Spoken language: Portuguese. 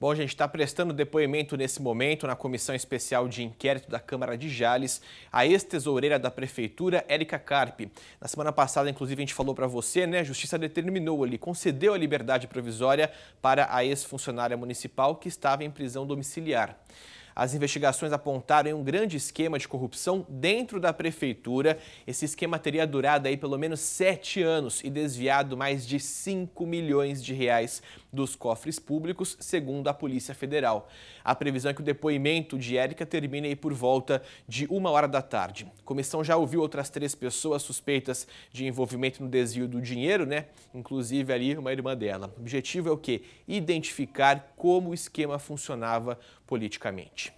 Bom, gente, está prestando depoimento nesse momento na Comissão Especial de Inquérito da Câmara de Jales, a ex-tesoureira da Prefeitura, Érica Carpe. Na semana passada, inclusive, a gente falou para você, né? A Justiça determinou ali, concedeu a liberdade provisória para a ex-funcionária municipal que estava em prisão domiciliar. As investigações apontaram um grande esquema de corrupção dentro da prefeitura. Esse esquema teria durado aí pelo menos sete anos e desviado mais de 5 milhões de reais dos cofres públicos, segundo a Polícia Federal. A previsão é que o depoimento de Érica termine aí por volta de uma hora da tarde. A comissão já ouviu outras três pessoas suspeitas de envolvimento no desvio do dinheiro, né? Inclusive ali uma irmã dela. O objetivo é o quê? Identificar como o esquema funcionava politicamente.